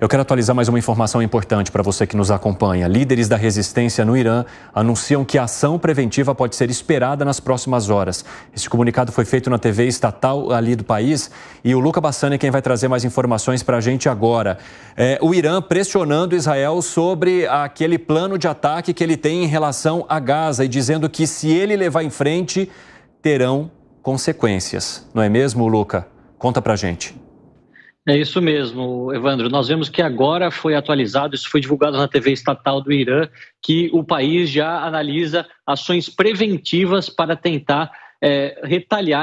Eu quero atualizar mais uma informação importante para você que nos acompanha. Líderes da resistência no Irã anunciam que a ação preventiva pode ser esperada nas próximas horas. Esse comunicado foi feito na TV estatal ali do país e o Luca Bassani é quem vai trazer mais informações para a gente agora. É, o Irã pressionando Israel sobre aquele plano de ataque que ele tem em relação a Gaza e dizendo que se ele levar em frente, terão consequências. Não é mesmo, Luca? Conta para a gente. É isso mesmo, Evandro. Nós vemos que agora foi atualizado, isso foi divulgado na TV estatal do Irã, que o país já analisa ações preventivas para tentar é,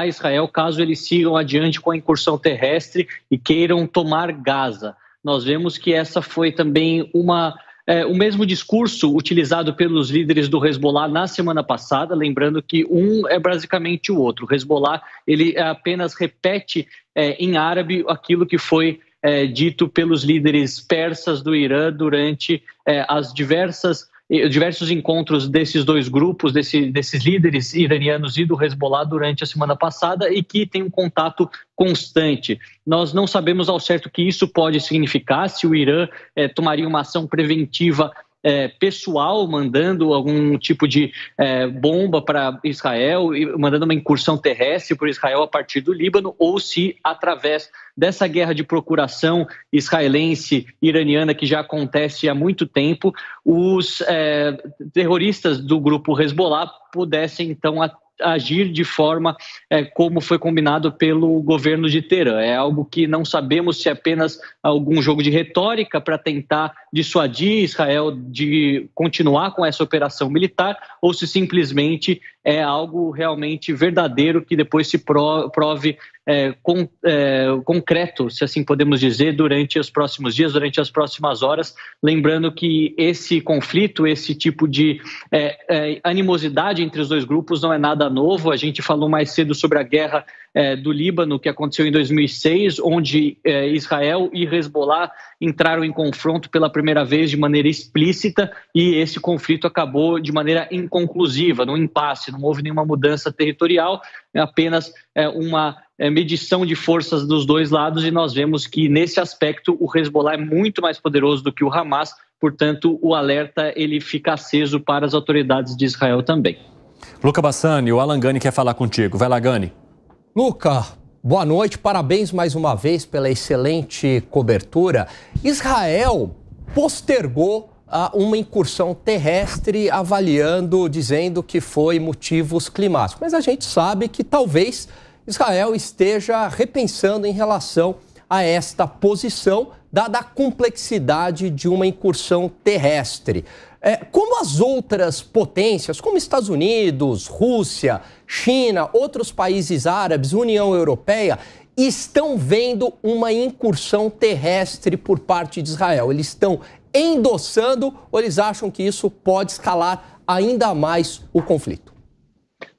Israel caso eles sigam adiante com a incursão terrestre e queiram tomar Gaza. Nós vemos que essa foi também uma é, o mesmo discurso utilizado pelos líderes do Hezbollah na semana passada, lembrando que um é basicamente o outro. O Hezbollah ele apenas repete é, em árabe aquilo que foi é, dito pelos líderes persas do Irã durante é, as diversas diversos encontros desses dois grupos, desse, desses líderes iranianos e do Hezbollah durante a semana passada e que tem um contato constante. Nós não sabemos ao certo o que isso pode significar, se o Irã é, tomaria uma ação preventiva é, pessoal mandando algum tipo de é, bomba para Israel, mandando uma incursão terrestre por Israel a partir do Líbano, ou se através dessa guerra de procuração israelense iraniana que já acontece há muito tempo, os é, terroristas do grupo Hezbollah pudessem então agir de forma é, como foi combinado pelo governo de Teherã. É algo que não sabemos se é apenas algum jogo de retórica para tentar dissuadir Israel de continuar com essa operação militar ou se simplesmente é algo realmente verdadeiro que depois se prove é, com, é, concreto, se assim podemos dizer, durante os próximos dias, durante as próximas horas. Lembrando que esse conflito, esse tipo de é, é animosidade entre os dois grupos não é nada novo. A gente falou mais cedo sobre a guerra é, do Líbano, que aconteceu em 2006, onde é, Israel e Hezbollah entraram em confronto pela primeira vez de maneira explícita e esse conflito acabou de maneira inconclusiva, num impasse, não houve nenhuma mudança territorial, é apenas é, uma é, medição de forças dos dois lados e nós vemos que nesse aspecto o Hezbollah é muito mais poderoso do que o Hamas, portanto o alerta ele fica aceso para as autoridades de Israel também. Luca Bassani, o Alan Gani quer falar contigo. Vai lá, Gani. Luca, boa noite, parabéns mais uma vez pela excelente cobertura. Israel postergou ah, uma incursão terrestre avaliando, dizendo que foi motivos climáticos. Mas a gente sabe que talvez Israel esteja repensando em relação a esta posição dada a complexidade de uma incursão terrestre. É, como as outras potências, como Estados Unidos, Rússia, China, outros países árabes, União Europeia, estão vendo uma incursão terrestre por parte de Israel? Eles estão endossando ou eles acham que isso pode escalar ainda mais o conflito?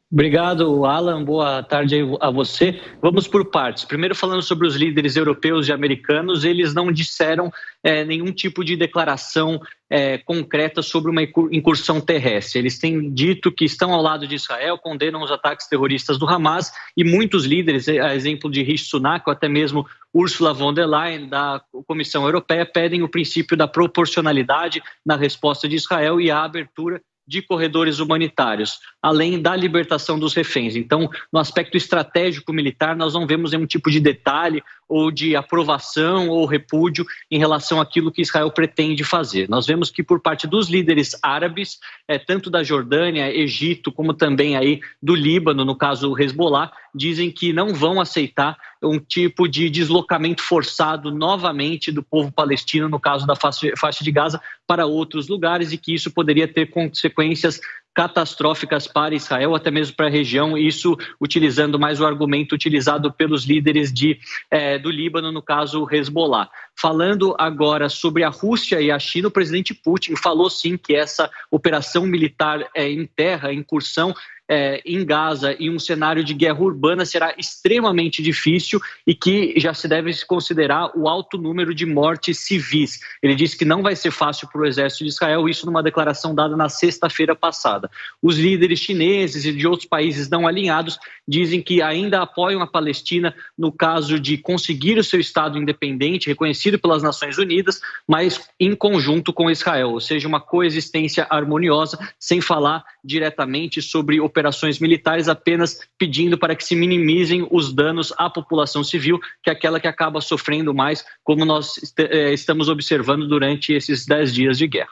Obrigado, Alan. Boa tarde a você. Vamos por partes. Primeiro, falando sobre os líderes europeus e americanos, eles não disseram é, nenhum tipo de declaração é, concreta sobre uma incursão terrestre. Eles têm dito que estão ao lado de Israel, condenam os ataques terroristas do Hamas e muitos líderes, é, a exemplo de Rich Sunak ou até mesmo Ursula von der Leyen, da Comissão Europeia, pedem o princípio da proporcionalidade na resposta de Israel e a abertura de corredores humanitários, além da libertação dos reféns. Então, no aspecto estratégico militar, nós não vemos nenhum tipo de detalhe ou de aprovação ou repúdio em relação àquilo que Israel pretende fazer. Nós vemos que por parte dos líderes árabes, é, tanto da Jordânia, Egito, como também aí do Líbano, no caso Hezbollah, dizem que não vão aceitar um tipo de deslocamento forçado novamente do povo palestino, no caso da faixa de Gaza, para outros lugares e que isso poderia ter consequências catastróficas para Israel, até mesmo para a região, isso utilizando mais o argumento utilizado pelos líderes de, é, do Líbano, no caso Hezbollah. Falando agora sobre a Rússia e a China, o presidente Putin falou sim que essa operação militar é, em terra, incursão, é, em Gaza em um cenário de guerra urbana será extremamente difícil e que já se deve considerar o alto número de mortes civis. Ele disse que não vai ser fácil para o exército de Israel, isso numa declaração dada na sexta-feira passada. Os líderes chineses e de outros países não alinhados dizem que ainda apoiam a Palestina no caso de conseguir o seu Estado independente, reconhecido pelas Nações Unidas, mas em conjunto com Israel, ou seja, uma coexistência harmoniosa, sem falar diretamente sobre operações operações militares apenas pedindo para que se minimizem os danos à população civil, que é aquela que acaba sofrendo mais, como nós eh, estamos observando durante esses dez dias de guerra.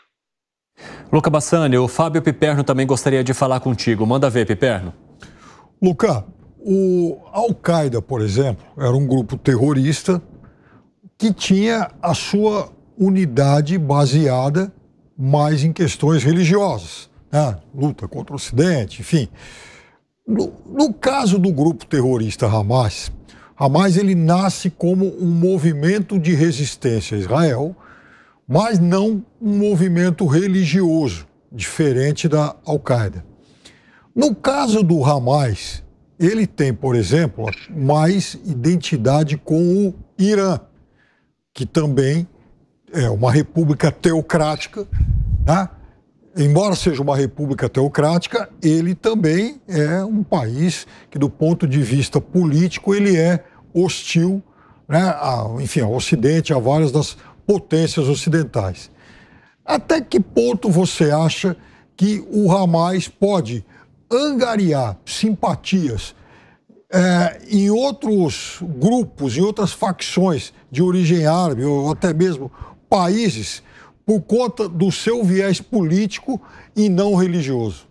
Luca Bassani, o Fábio Piperno também gostaria de falar contigo. Manda ver, Piperno. Luca, o Al-Qaeda, por exemplo, era um grupo terrorista que tinha a sua unidade baseada mais em questões religiosas né? luta contra o Ocidente, enfim. No, no caso do grupo terrorista Hamas, Hamas ele nasce como um movimento de resistência a Israel, mas não um movimento religioso, diferente da Al-Qaeda. No caso do Hamas, ele tem, por exemplo, mais identidade com o Irã, que também é uma república teocrática, né? embora seja uma república teocrática, ele também é um país que, do ponto de vista político, ele é hostil, né, a, enfim, ao Ocidente, a várias das potências ocidentais. Até que ponto você acha que o Hamas pode angariar simpatias é, em outros grupos, em outras facções de origem árabe ou até mesmo países por conta do seu viés político e não religioso?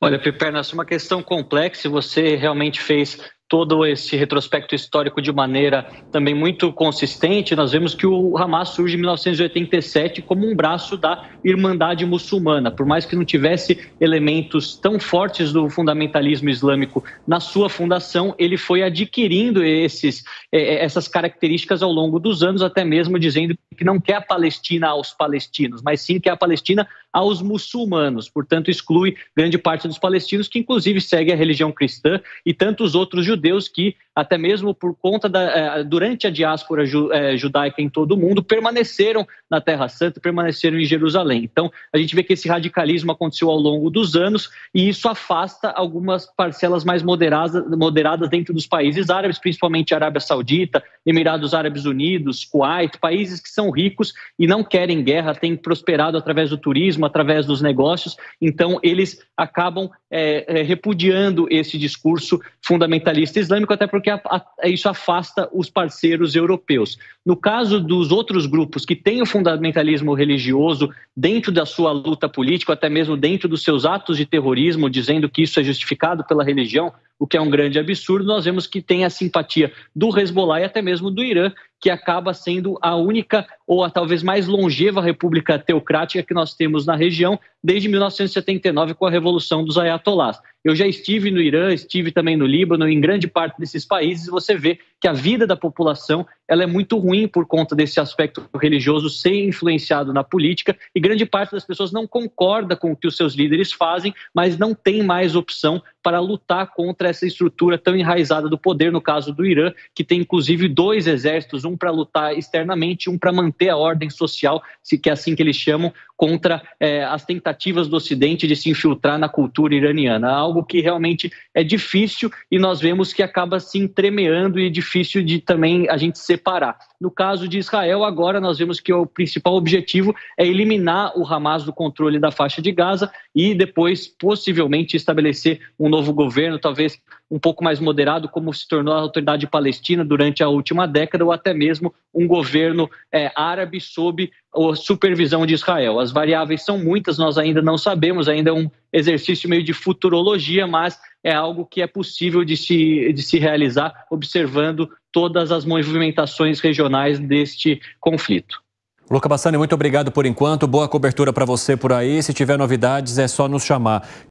Olha, Pipernas, uma questão complexa. Você realmente fez todo esse retrospecto histórico de maneira também muito consistente, nós vemos que o Hamas surge em 1987 como um braço da Irmandade Muçulmana. Por mais que não tivesse elementos tão fortes do fundamentalismo islâmico na sua fundação, ele foi adquirindo esses, eh, eh, essas características ao longo dos anos, até mesmo dizendo que não quer a Palestina aos palestinos, mas sim que a Palestina aos muçulmanos, portanto, exclui grande parte dos palestinos, que inclusive segue a religião cristã, e tantos outros judeus que, até mesmo por conta da. Eh, durante a diáspora eh, judaica em todo o mundo, permaneceram na Terra Santa, permaneceram em Jerusalém. Então, a gente vê que esse radicalismo aconteceu ao longo dos anos, e isso afasta algumas parcelas mais moderadas, moderadas dentro dos países árabes, principalmente Arábia Saudita, Emirados Árabes Unidos, Kuwait, países que são ricos e não querem guerra, têm prosperado através do turismo mesmo, através dos negócios. Então, eles acabam é, é repudiando esse discurso fundamentalista islâmico, até porque a, a, isso afasta os parceiros europeus. No caso dos outros grupos que têm o fundamentalismo religioso dentro da sua luta política, até mesmo dentro dos seus atos de terrorismo, dizendo que isso é justificado pela religião, o que é um grande absurdo, nós vemos que tem a simpatia do Hezbollah e até mesmo do Irã, que acaba sendo a única ou a talvez mais longeva república teocrática que nós temos na região, desde 1979 com a revolução dos ayatolás. Eu já estive no Irã, estive também no Líbano, em grande parte desses países você vê que a vida da população ela é muito ruim por conta desse aspecto religioso ser influenciado na política e grande parte das pessoas não concorda com o que os seus líderes fazem, mas não tem mais opção para lutar contra essa estrutura tão enraizada do poder, no caso do Irã, que tem inclusive dois exércitos, um para lutar externamente, um para manter a ordem social, que é assim que eles chamam, contra é, as tentativas do Ocidente de se infiltrar na cultura iraniana, algo que realmente é difícil e nós vemos que acaba se entremeando e dificultando difícil de também a gente separar. No caso de Israel, agora nós vemos que o principal objetivo é eliminar o Hamas do controle da faixa de Gaza e depois, possivelmente, estabelecer um novo governo, talvez um pouco mais moderado, como se tornou a autoridade palestina durante a última década, ou até mesmo um governo é, árabe sob a supervisão de Israel. As variáveis são muitas, nós ainda não sabemos, ainda é um exercício meio de futurologia, mas é algo que é possível de se, de se realizar observando todas as movimentações regionais deste conflito. Luca Bassani, muito obrigado por enquanto. Boa cobertura para você por aí. Se tiver novidades, é só nos chamar.